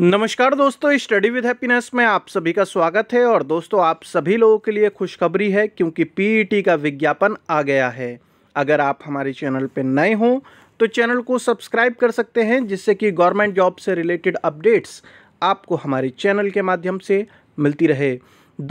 नमस्कार दोस्तों study with happiness में आप सभी का स्वागत है और दोस्तों आप सभी लोगों के लिए खुशखबरी है क्योंकि पीईटी e का विज्ञापन आ गया है अगर आप हमारे चैनल पर नए हों तो चैनल को सब्सक्राइब कर सकते हैं जिससे कि गवर्नमेंट जॉब से रिलेटेड अपडेट्स आपको हमारे चैनल के माध्यम से मिलती रहे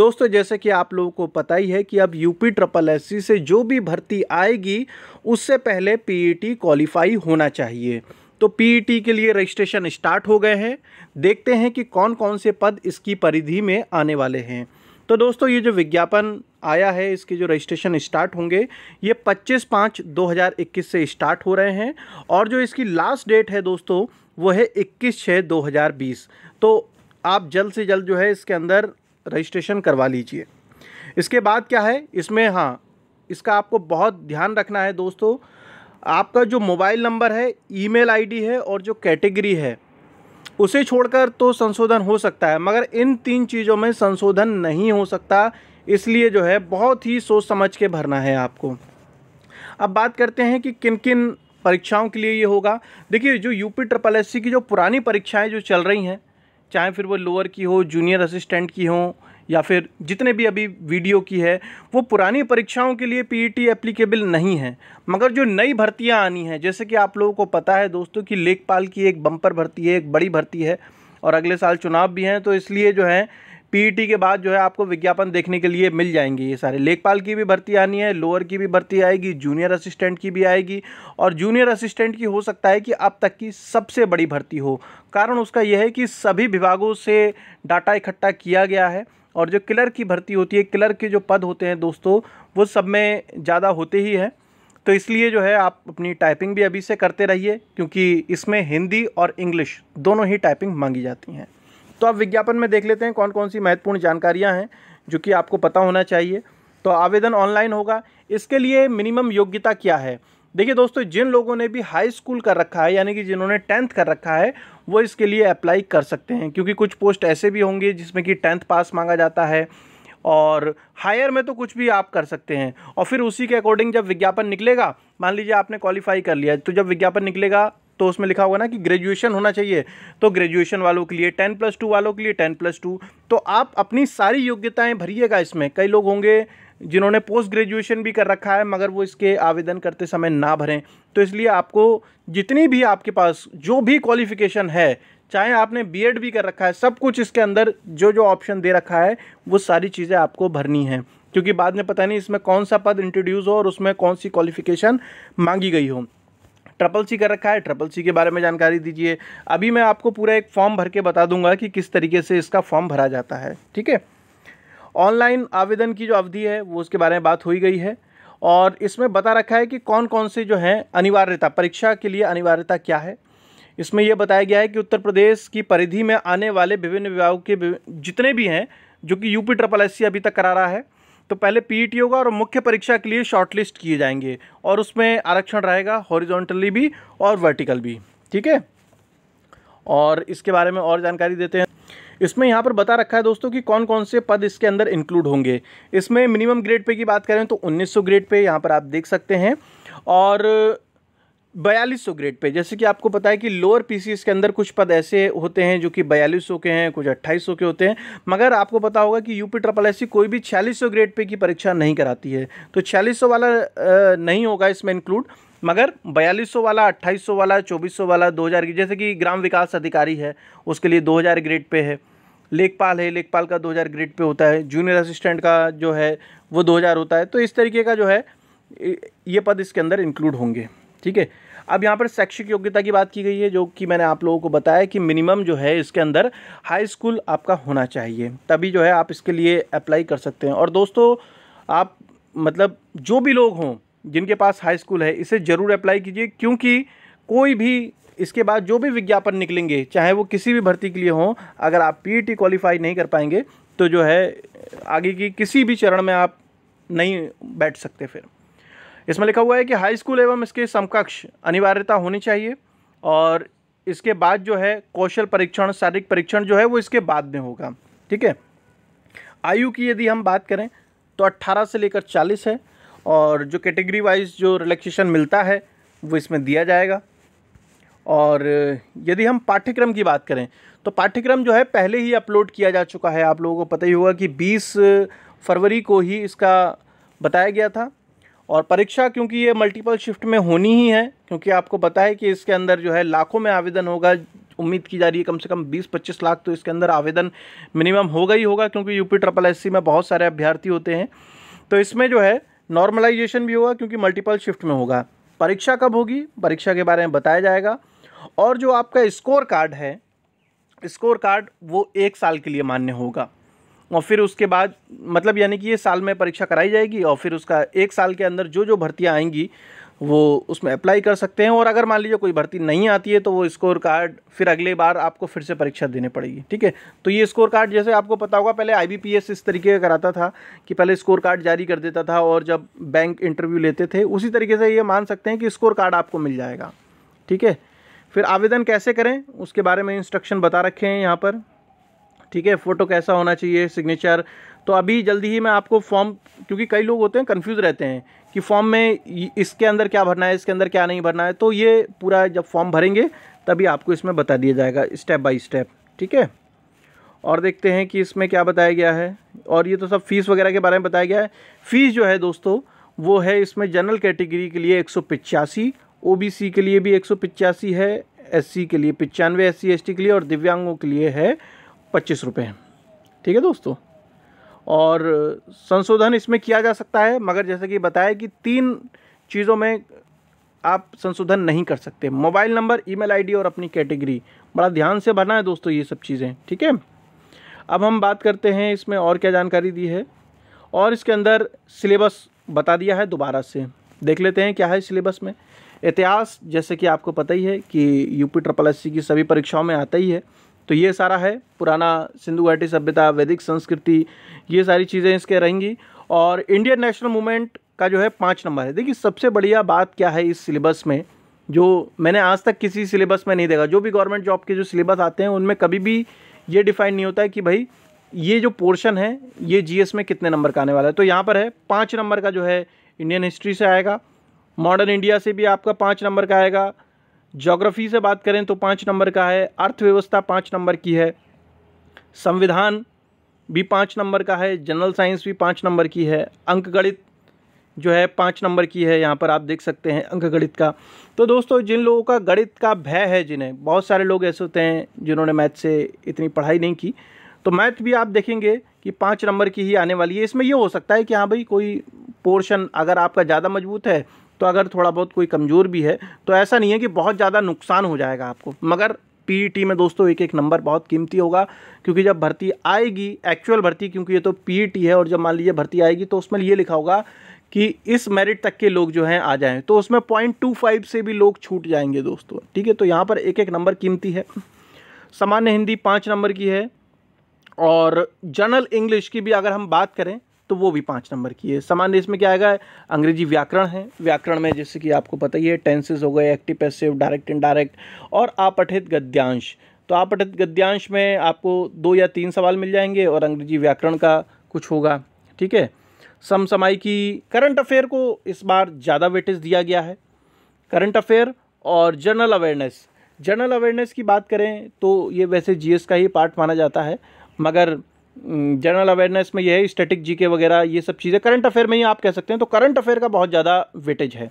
दोस्तों जैसे कि आप लोगों को पता ही है कि अब यूपी ट्रिपल एस से जो भी भर्ती आएगी उससे पहले पीईटी क्वालिफाई e होना चाहिए तो पीईटी e के लिए रजिस्ट्रेशन स्टार्ट हो गए हैं देखते हैं कि कौन कौन से पद इसकी परिधि में आने वाले हैं तो दोस्तों ये जो विज्ञापन आया है इसके जो रजिस्ट्रेशन स्टार्ट होंगे ये 25 पाँच 2021 से स्टार्ट हो रहे हैं और जो इसकी लास्ट डेट है दोस्तों वो है इक्कीस छः दो तो आप जल्द से जल्द जो है इसके अंदर रजिस्ट्रेशन करवा लीजिए इसके बाद क्या है इसमें हाँ इसका आपको बहुत ध्यान रखना है दोस्तों आपका जो मोबाइल नंबर है ईमेल आईडी है और जो कैटेगरी है उसे छोड़कर तो संशोधन हो सकता है मगर इन तीन चीज़ों में संशोधन नहीं हो सकता इसलिए जो है बहुत ही सोच समझ के भरना है आपको अब बात करते हैं कि किन किन परीक्षाओं के लिए ये होगा देखिए जो यूपी ट्रिपल एस की जो पुरानी परीक्षाएँ जो चल रही हैं चाहे फिर वो लोअर की हो जूनियर असिस्टेंट की हो या फिर जितने भी अभी वीडियो की है वो पुरानी परीक्षाओं के लिए पीईटी एप्लीकेबल e नहीं है मगर जो नई भर्तियाँ आनी हैं जैसे कि आप लोगों को पता है दोस्तों कि लेखपाल की एक बम्पर भर्ती है एक बड़ी भर्ती है और अगले साल चुनाव भी हैं तो इसलिए जो है पीईटी e के बाद जो है आपको विज्ञापन देखने के लिए मिल जाएंगे ये सारे लेखपाल की भी भर्ती आनी है लोअर की भी भर्ती आएगी जूनियर असिस्टेंट की भी आएगी और जूनियर असिस्टेंट की हो सकता है कि अब तक की सबसे बड़ी भर्ती हो कारण उसका यह है कि सभी विभागों से डाटा इकट्ठा किया गया है और जो क्लर्क की भर्ती होती है क्लर्क के जो पद होते हैं दोस्तों वो सब में ज़्यादा होते ही हैं तो इसलिए जो है आप अपनी टाइपिंग भी अभी से करते रहिए क्योंकि इसमें हिंदी और इंग्लिश दोनों ही टाइपिंग मांगी जाती हैं तो आप विज्ञापन में देख लेते हैं कौन कौन सी महत्वपूर्ण जानकारियाँ हैं जो कि आपको पता होना चाहिए तो आवेदन ऑनलाइन होगा इसके लिए मिनिमम योग्यता क्या है देखिए दोस्तों जिन लोगों ने भी हाई स्कूल कर रखा है यानी कि जिन्होंने टेंथ कर रखा है वो इसके लिए अप्लाई कर सकते हैं क्योंकि कुछ पोस्ट ऐसे भी होंगे जिसमें कि टेंथ पास मांगा जाता है और हायर में तो कुछ भी आप कर सकते हैं और फिर उसी के अकॉर्डिंग जब विज्ञापन निकलेगा मान लीजिए आपने क्वालिफाई कर लिया तो जब विज्ञापन निकलेगा तो उसमें लिखा होगा ना कि ग्रेजुएशन होना चाहिए तो ग्रेजुएशन वालों के लिए टेन प्लस टू वालों के लिए टेन प्लस टू तो आप अपनी सारी योग्यताएं भरिएगा इसमें कई लोग होंगे जिन्होंने पोस्ट ग्रेजुएशन भी कर रखा है मगर वो इसके आवेदन करते समय ना भरें तो इसलिए आपको जितनी भी आपके पास जो भी क्वालिफिकेशन है चाहे आपने बीएड भी कर रखा है सब कुछ इसके अंदर जो जो ऑप्शन दे रखा है वो सारी चीज़ें आपको भरनी है क्योंकि बाद में पता नहीं इसमें कौन सा पद इंट्रोड्यूस हो और उसमें कौन सी क्वालिफिकेशन मांगी गई हो ट्रिपल सी कर रखा है ट्रिपल सी के बारे में जानकारी दीजिए अभी मैं आपको पूरा एक फॉर्म भर के बता दूंगा कि किस तरीके से इसका फॉर्म भरा जाता है ठीक है ऑनलाइन आवेदन की जो अवधि है वो उसके बारे में बात हो गई है और इसमें बता रखा है कि कौन कौन से जो हैं अनिवार्यता परीक्षा के लिए अनिवार्यता क्या है इसमें यह बताया गया है कि उत्तर प्रदेश की परिधि में आने वाले विभिन्न विभाग के जितने भी हैं जो कि यूपी ट्रिपल एस अभी तक करा रहा है तो पहले पीई टी e होगा और मुख्य परीक्षा के लिए शॉर्टलिस्ट किए जाएंगे और उसमें आरक्षण रहेगा हॉरिजॉन्टली भी और वर्टिकल भी ठीक है और इसके बारे में और जानकारी देते हैं इसमें यहाँ पर बता रखा है दोस्तों कि कौन कौन से पद इसके अंदर इंक्लूड होंगे इसमें मिनिमम ग्रेड पे की बात करें तो 1900 ग्रेड पे यहाँ पर आप देख सकते हैं और बयालीस सौ ग्रेड पे जैसे कि आपको पता है कि लोअर पीसीएस के अंदर कुछ पद ऐसे होते हैं जो कि बयालीस सौ के हैं कुछ अट्ठाईस सौ के होते हैं मगर आपको पता होगा कि यूपी ट्रिपल एस कोई भी छियालीस सौ ग्रेड पे की परीक्षा नहीं कराती है तो छियालीस सौ वाला नहीं होगा इसमें इंक्लूड मगर बयालीस सौ वाला अट्ठाईस सौ वाला चौबीस सौ वाला दो हज़ार जैसे कि ग्राम विकास अधिकारी है उसके लिए दो हज़ार ग्रेड पे है लेखपाल है लेखपाल का दो हज़ार ग्रेड पे होता है जूनियर असिस्टेंट का जो है वो दो हज़ार होता है तो इस तरीके का जो है ये पद इसके अंदर इंक्लूड होंगे ठीक है अब यहाँ पर शैक्षिक योग्यता की बात की गई है जो कि मैंने आप लोगों को बताया कि मिनिमम जो है इसके अंदर हाई स्कूल आपका होना चाहिए तभी जो है आप इसके लिए अप्लाई कर सकते हैं और दोस्तों आप मतलब जो भी लोग हों जिनके पास हाई स्कूल है इसे ज़रूर अप्लाई कीजिए क्योंकि कोई भी इसके बाद जो भी विज्ञापन निकलेंगे चाहे वो किसी भी भर्ती के लिए हों अगर आप पीईटी क्वालिफाई e नहीं कर पाएंगे तो जो है आगे की किसी भी चरण में आप नहीं बैठ सकते फिर इसमें लिखा हुआ है कि हाई स्कूल एवं इसके समकक्ष अनिवार्यता होनी चाहिए और इसके बाद जो है कौशल परीक्षण शारीरिक परीक्षण जो है वो इसके बाद में होगा ठीक है आयु की यदि हम बात करें तो अट्ठारह से लेकर चालीस है और जो कैटेगरी वाइज जो रिलैक्सेशन मिलता है वो इसमें दिया जाएगा और यदि हम पाठ्यक्रम की बात करें तो पाठ्यक्रम जो है पहले ही अपलोड किया जा चुका है आप लोगों को पता ही होगा कि 20 फरवरी को ही इसका बताया गया था और परीक्षा क्योंकि ये मल्टीपल शिफ्ट में होनी ही है क्योंकि आपको पता है कि इसके अंदर जो है लाखों में आवेदन होगा उम्मीद की जा रही है कम से कम 20-25 लाख तो इसके अंदर आवेदन मिनिमम होगा ही होगा क्योंकि यूपी ट्रिपल एससी में बहुत सारे अभ्यर्थी होते हैं तो इसमें जो है नॉर्मलाइजेशन भी होगा क्योंकि मल्टीपल शिफ्ट में होगा परीक्षा कब होगी परीक्षा के बारे में बताया जाएगा और जो आपका स्कोर कार्ड है स्कोर कार्ड वो एक साल के लिए मान्य होगा और फिर उसके बाद मतलब यानी कि ये साल में परीक्षा कराई जाएगी और फिर उसका एक साल के अंदर जो जो भर्तियाँ आएंगी वो उसमें अप्लाई कर सकते हैं और अगर मान लीजिए कोई भर्ती नहीं आती है तो वो स्कोर कार्ड फिर अगले बार आपको फिर से परीक्षा देनी पड़ेगी ठीक है तो ये स्कोर कार्ड जैसे आपको पता होगा पहले आईबीपीएस इस तरीके का कराता था कि पहले स्कोर कार्ड जारी कर देता था और जब बैंक इंटरव्यू लेते थे उसी तरीके से ये मान सकते हैं कि स्कोर कार्ड आपको मिल जाएगा ठीक है फिर आवेदन कैसे करें उसके बारे में इंस्ट्रक्शन बता रखे हैं यहाँ पर ठीक है फ़ोटो कैसा होना चाहिए सिग्नेचर तो अभी जल्दी ही मैं आपको फॉर्म क्योंकि कई लोग होते हैं कन्फ्यूज़ रहते हैं कि फॉर्म में इसके अंदर क्या भरना है इसके अंदर क्या नहीं भरना है तो ये पूरा जब फॉर्म भरेंगे तभी आपको इसमें बता दिया जाएगा स्टेप बाय स्टेप ठीक है और देखते हैं कि इसमें क्या बताया गया है और ये तो सब फीस वगैरह के बारे में बताया गया है फ़ीस जो है दोस्तों वो है इसमें जनरल कैटेगरी के लिए एक सौ पिचासी ओ बी सी के लिए भी एक सौ पिचासी है एस सी के लिए पचानवे एस सी एस टी के लिए और दिव्यांगों के लिए है पच्चीस रुपये ठीक है दोस्तों और संशोधन इसमें किया जा सकता है मगर जैसे कि बताया कि तीन चीज़ों में आप संशोधन नहीं कर सकते मोबाइल नंबर ईमेल आईडी और अपनी कैटेगरी बड़ा ध्यान से भरना है दोस्तों ये सब चीज़ें ठीक है अब हम बात करते हैं इसमें और क्या जानकारी दी है और इसके अंदर सिलेबस बता दिया है दोबारा से देख लेते हैं क्या है सिलेबस में इतिहास जैसे कि आपको पता ही है कि यूपी ट्रिपल एस की सभी परीक्षाओं में आता ही है तो ये सारा है पुराना सिंधु घाटी सभ्यता वैदिक संस्कृति ये सारी चीज़ें इसके रहेंगी और इंडियन नेशनल मूवमेंट का जो है पाँच नंबर है देखिए सबसे बढ़िया बात क्या है इस सिलेबस में जो मैंने आज तक किसी सिलेबस में नहीं देखा जो भी गवर्नमेंट जॉब के जो सिलेबस आते हैं उनमें कभी भी ये डिफाइन नहीं होता है कि भाई ये जो पोर्शन है ये जीएस में कितने नंबर का आने वाला है तो यहाँ पर है पाँच नंबर का जो है इंडियन हिस्ट्री से आएगा मॉडर्न इंडिया से भी आपका पाँच नंबर का आएगा जोग्राफ़ी से बात करें तो पाँच नंबर का है अर्थव्यवस्था पाँच नंबर की है संविधान भी पाँच नंबर का है जनरल साइंस भी पाँच नंबर की है अंकगणित जो है पाँच नंबर की है यहाँ पर आप देख सकते हैं अंकगणित का तो दोस्तों जिन लोगों का गणित का भय है जिन्हें बहुत सारे लोग ऐसे होते हैं जिन्होंने मैथ से इतनी पढ़ाई नहीं की तो मैथ भी आप देखेंगे कि पाँच नंबर की ही आने वाली है इसमें यह हो सकता है कि हाँ भाई कोई पोर्शन अगर आपका ज़्यादा मजबूत है तो अगर थोड़ा बहुत कोई कमज़ोर भी है तो ऐसा नहीं है कि बहुत ज़्यादा नुकसान हो जाएगा आपको मगर पीईटी e में दोस्तों एक एक नंबर बहुत कीमती होगा क्योंकि जब भर्ती आएगी एक्चुअल भर्ती क्योंकि ये तो पीईटी e है और जब मान लीजिए भर्ती आएगी तो उसमें ये लिखा होगा कि इस मेरिट तक के लोग जो हैं आ जाएं तो उसमें पॉइंट टू फाइव से भी लोग छूट जाएंगे दोस्तों ठीक है तो यहाँ पर एक एक नंबर कीमती है सामान्य हिंदी पाँच नंबर की है और जनरल इंग्लिश की भी अगर हम बात करें तो वो भी पाँच नंबर की है सामान्य इसमें क्या आएगा अंग्रेजी व्याकरण है व्याकरण में जैसे कि आपको पता ही है टेंसेज हो गए एक्टिव पैसिव डायरेक्ट इनडायरेक्ट और आपठित गद्यांश तो आपठित गद्यांश में आपको दो या तीन सवाल मिल जाएंगे और अंग्रेजी व्याकरण का कुछ होगा ठीक है की करंट अफेयर को इस बार ज़्यादा वेटेज दिया गया है करंट अफेयर और जनरल अवेयरनेस जनरल अवेयरनेस की बात करें तो ये वैसे जीएस का ही पार्ट माना जाता है मगर जनरल हम्म, अवेयरनेस में यह है स्टेटिक जीके वगैरह ये सब चीज़ें करंट अफेयर में ही आप कह सकते हैं तो करंट अफेयर का बहुत ज़्यादा वेटेज है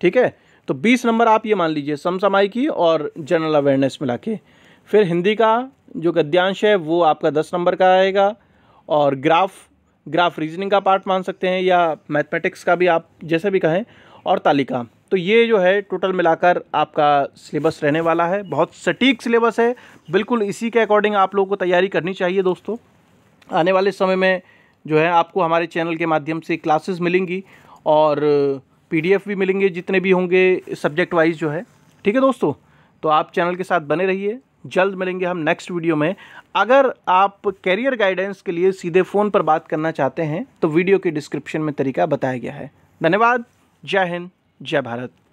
ठीक है तो 20 नंबर आप ये मान लीजिए समसमाई की और जनरल अवेयरनेस मिला के फिर हिंदी का जो गद्यांश है वो आपका दस नंबर का आएगा और ग्राफ ग्राफ रीजनिंग का पार्ट मान सकते हैं या मैथमेटिक्स का भी आप जैसे भी कहें और तालिका तो ये जो है टोटल मिलाकर आपका सिलेबस रहने वाला है बहुत सटीक सिलेबस है बिल्कुल इसी के अकॉर्डिंग आप लोगों को तैयारी करनी चाहिए दोस्तों आने वाले समय में जो है आपको हमारे चैनल के माध्यम से क्लासेस मिलेंगी और पीडीएफ भी मिलेंगे जितने भी होंगे सब्जेक्ट वाइज जो है ठीक है दोस्तों तो आप चैनल के साथ बने रहिए जल्द मिलेंगे हम नेक्स्ट वीडियो में अगर आप कैरियर गाइडेंस के लिए सीधे फ़ोन पर बात करना चाहते हैं तो वीडियो के डिस्क्रिप्शन में तरीका बताया गया है धन्यवाद जय हिंद जय भारत